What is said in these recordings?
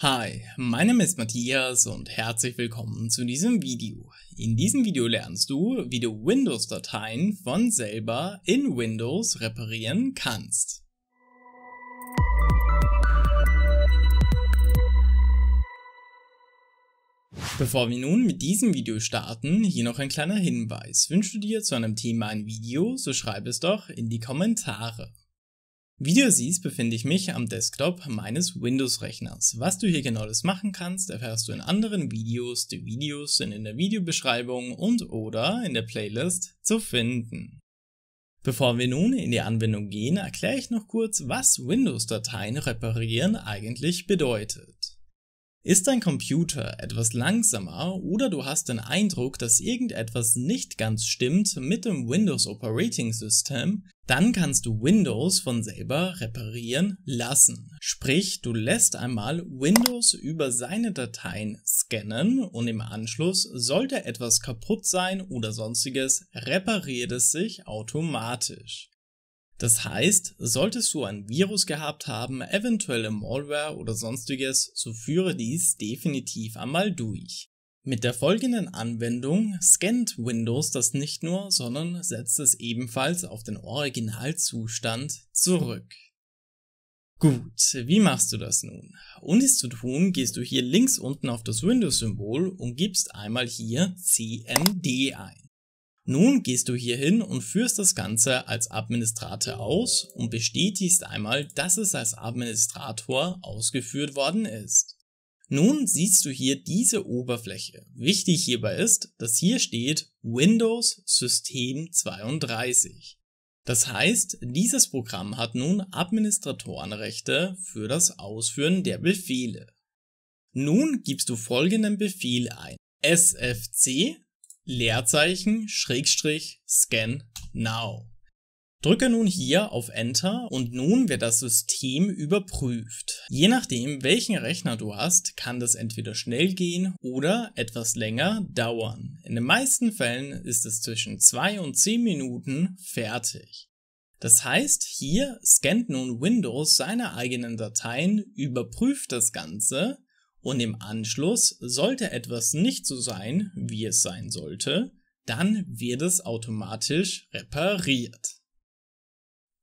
Hi, mein Name ist Matthias und herzlich willkommen zu diesem Video. In diesem Video lernst du, wie du Windows-Dateien von selber in Windows reparieren kannst. Bevor wir nun mit diesem Video starten, hier noch ein kleiner Hinweis. Wünschst du dir zu einem Thema ein Video, so schreib es doch in die Kommentare. Wie du siehst, befinde ich mich am Desktop meines Windows-Rechners. Was du hier genau das machen kannst, erfährst du in anderen Videos. Die Videos sind in der Videobeschreibung und oder in der Playlist zu finden. Bevor wir nun in die Anwendung gehen, erkläre ich noch kurz, was Windows-Dateien reparieren eigentlich bedeutet. Ist dein Computer etwas langsamer oder du hast den Eindruck, dass irgendetwas nicht ganz stimmt mit dem Windows Operating System, dann kannst du Windows von selber reparieren lassen. Sprich, du lässt einmal Windows über seine Dateien scannen und im Anschluss sollte etwas kaputt sein oder sonstiges, repariert es sich automatisch. Das heißt, solltest du ein Virus gehabt haben, eventuelle Malware oder sonstiges, so führe dies definitiv einmal durch. Mit der folgenden Anwendung scannt Windows das nicht nur, sondern setzt es ebenfalls auf den Originalzustand zurück. Gut, wie machst du das nun? Um dies zu tun, gehst du hier links unten auf das Windows-Symbol und gibst einmal hier CMD ein. Nun gehst du hier hin und führst das Ganze als Administrator aus und bestätigst einmal, dass es als Administrator ausgeführt worden ist. Nun siehst du hier diese Oberfläche. Wichtig hierbei ist, dass hier steht Windows System 32. Das heißt, dieses Programm hat nun Administratorenrechte für das Ausführen der Befehle. Nun gibst du folgenden Befehl ein. SFC Leerzeichen, Schrägstrich, Scan Now. Drücke nun hier auf Enter und nun wird das System überprüft. Je nachdem, welchen Rechner du hast, kann das entweder schnell gehen oder etwas länger dauern. In den meisten Fällen ist es zwischen 2 und 10 Minuten fertig. Das heißt, hier scannt nun Windows seine eigenen Dateien, überprüft das Ganze und im Anschluss sollte etwas nicht so sein, wie es sein sollte, dann wird es automatisch repariert.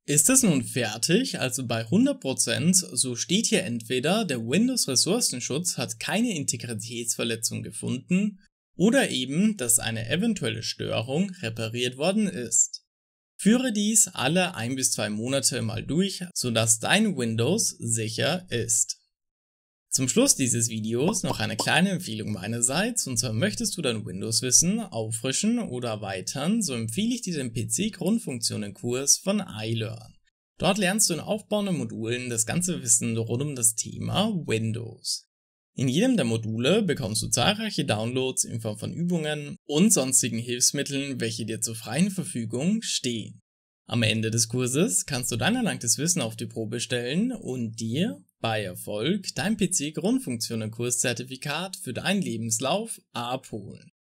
Ist es nun fertig, also bei 100%, so steht hier entweder der Windows Ressourcenschutz hat keine Integritätsverletzung gefunden oder eben, dass eine eventuelle Störung repariert worden ist. Führe dies alle ein bis zwei Monate mal durch, sodass dein Windows sicher ist. Zum Schluss dieses Videos noch eine kleine Empfehlung meinerseits, und zwar möchtest du dein Windows-Wissen auffrischen oder erweitern, so empfehle ich dir den PC-Grundfunktionen-Kurs von iLearn. Dort lernst du in aufbauenden Modulen das ganze Wissen rund um das Thema Windows. In jedem der Module bekommst du zahlreiche Downloads in Form von Übungen und sonstigen Hilfsmitteln, welche dir zur freien Verfügung stehen. Am Ende des Kurses kannst du dein erlangtes Wissen auf die Probe stellen und dir bei Erfolg dein PC Grundfunktionen Kurszertifikat für deinen Lebenslauf abholen.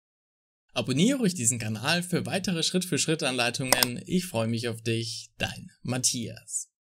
Abonniere euch diesen Kanal für weitere Schritt-für-Schritt-Anleitungen. Ich freue mich auf dich, dein Matthias.